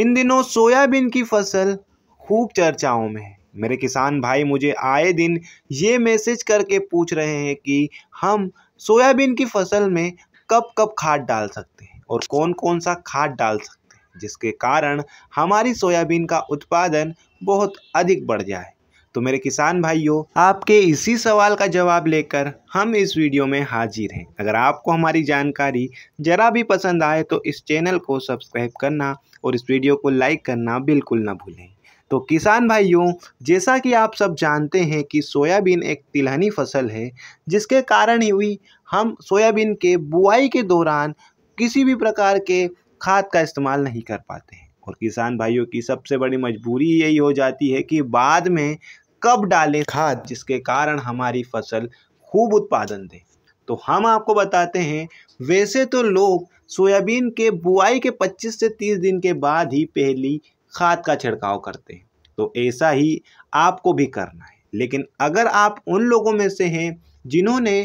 इन दिनों सोयाबीन की फसल खूब चर्चाओं में है मेरे किसान भाई मुझे आए दिन ये मैसेज करके पूछ रहे हैं कि हम सोयाबीन की फसल में कब कब खाद डाल सकते हैं और कौन कौन सा खाद डाल सकते हैं जिसके कारण हमारी सोयाबीन का उत्पादन बहुत अधिक बढ़ जाए तो मेरे किसान भाइयों आपके इसी सवाल का जवाब लेकर हम इस वीडियो में हाजिर हैं अगर आपको हमारी जानकारी ज़रा भी पसंद आए तो इस चैनल को सब्सक्राइब करना और इस वीडियो को लाइक करना बिल्कुल ना भूलें तो किसान भाइयों जैसा कि आप सब जानते हैं कि सोयाबीन एक तिलहनी फसल है जिसके कारण ही हुई हम सोयाबीन के बुआई के दौरान किसी भी प्रकार के खाद का इस्तेमाल नहीं कर पाते हैं और किसान भाइयों की सबसे बड़ी मजबूरी यही हो जाती है कि बाद में कब डालें खाद जिसके कारण हमारी फसल खूब उत्पादन दे तो हम आपको बताते हैं वैसे तो लोग सोयाबीन के बुआई के 25 से 30 दिन के बाद ही पहली खाद का छिड़काव करते हैं तो ऐसा ही आपको भी करना है लेकिन अगर आप उन लोगों में से हैं जिन्होंने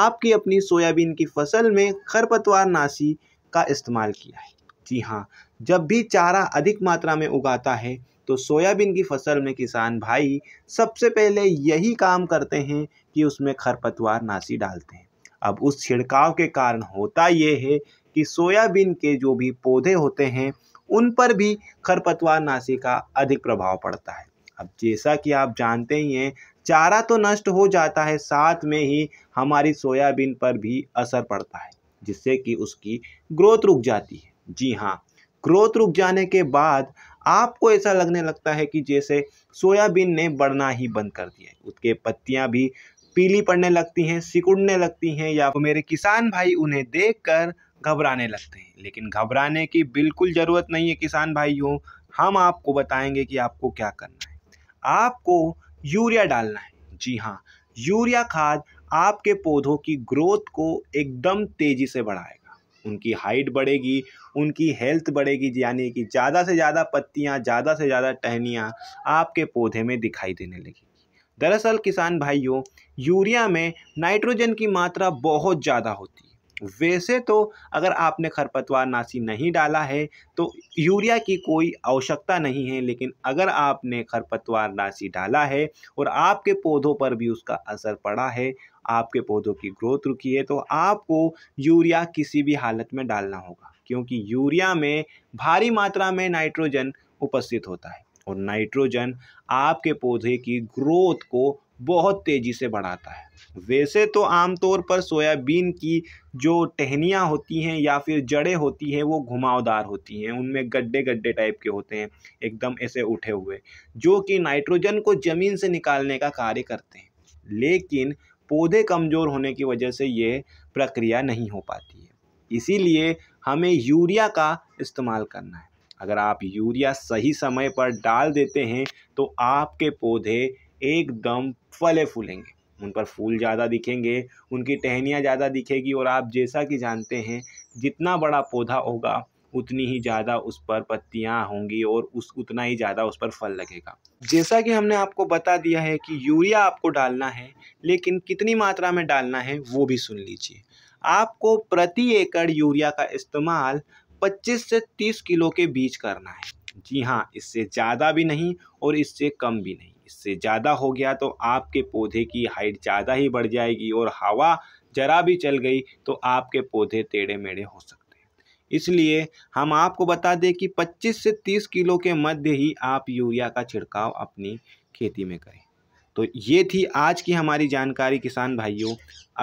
आपकी अपनी सोयाबीन की फसल में खरपतवार नाशी का इस्तेमाल किया है जी हाँ जब भी चारा अधिक मात्रा में उगाता है तो सोयाबीन की फसल में किसान भाई सबसे पहले यही काम करते हैं कि उसमें खरपतवार नाशी डालते हैं अब उस छिड़काव के कारण होता ये है कि सोयाबीन के जो भी पौधे होते हैं उन पर भी खरपतवार नाशी का अधिक प्रभाव पड़ता है अब जैसा कि आप जानते ही हैं चारा तो नष्ट हो जाता है साथ में ही हमारी सोयाबीन पर भी असर पड़ता है जिससे कि उसकी ग्रोथ रुक जाती है जी हाँ ग्रोथ रुक जाने के बाद आपको ऐसा लगने लगता है कि जैसे सोयाबीन ने बढ़ना ही बंद कर दिया है उसके पत्तियां भी पीली पड़ने लगती हैं सिकुड़ने लगती हैं या तो मेरे किसान भाई उन्हें देखकर घबराने लगते हैं लेकिन घबराने की बिल्कुल ज़रूरत नहीं है किसान भाइयों हम आपको बताएंगे कि आपको क्या करना है आपको यूरिया डालना है जी हाँ यूरिया खाद आपके पौधों की ग्रोथ को एकदम तेज़ी से बढ़ाएगा उनकी हाइट बढ़ेगी उनकी हेल्थ बढ़ेगी यानी कि ज़्यादा से ज़्यादा पत्तियाँ ज़्यादा से ज़्यादा टहनियाँ आपके पौधे में दिखाई देने लगेगी दरअसल किसान भाइयों यूरिया में नाइट्रोजन की मात्रा बहुत ज़्यादा होती है वैसे तो अगर आपने खरपतवार नाशी नहीं डाला है तो यूरिया की कोई आवश्यकता नहीं है लेकिन अगर आपने खरपतवार नाशी डाला है और आपके पौधों पर भी उसका असर पड़ा है आपके पौधों की ग्रोथ रुकी है तो आपको यूरिया किसी भी हालत में डालना होगा क्योंकि यूरिया में भारी मात्रा में नाइट्रोजन उपस्थित होता है और नाइट्रोजन आपके पौधे की ग्रोथ को बहुत तेज़ी से बढ़ाता है वैसे तो आमतौर पर सोयाबीन की जो टहनियाँ होती हैं या फिर जड़ें होती हैं वो घुमावदार होती हैं उनमें गड्ढे गड्ढे टाइप के होते हैं एकदम ऐसे उठे हुए जो कि नाइट्रोजन को ज़मीन से निकालने का कार्य करते हैं लेकिन पौधे कमज़ोर होने की वजह से ये प्रक्रिया नहीं हो पाती है इसीलिए हमें यूरिया का इस्तेमाल करना है अगर आप यूरिया सही समय पर डाल देते हैं तो आपके पौधे एकदम फले फूलेंगे उन पर फूल ज़्यादा दिखेंगे उनकी टहनियाँ ज़्यादा दिखेगी और आप जैसा कि जानते हैं जितना बड़ा पौधा होगा उतनी ही ज़्यादा उस पर पत्तियाँ होंगी और उस उतना ही ज़्यादा उस पर फल लगेगा जैसा कि हमने आपको बता दिया है कि यूरिया आपको डालना है लेकिन कितनी मात्रा में डालना है वो भी सुन लीजिए आपको प्रति एकड़ यूरिया का इस्तेमाल 25 से 30 किलो के बीच करना है जी हाँ इससे ज़्यादा भी नहीं और इससे कम भी नहीं इससे ज़्यादा हो गया तो आपके पौधे की हाइट ज़्यादा ही बढ़ जाएगी और हवा जरा भी चल गई तो आपके पौधे टेढ़े मेढ़े हो सकते इसलिए हम आपको बता दें कि 25 से 30 किलो के मध्य ही आप यूरिया का छिड़काव अपनी खेती में करें तो ये थी आज की हमारी जानकारी किसान भाइयों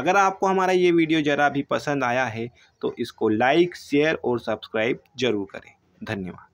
अगर आपको हमारा ये वीडियो ज़रा भी पसंद आया है तो इसको लाइक शेयर और सब्सक्राइब ज़रूर करें धन्यवाद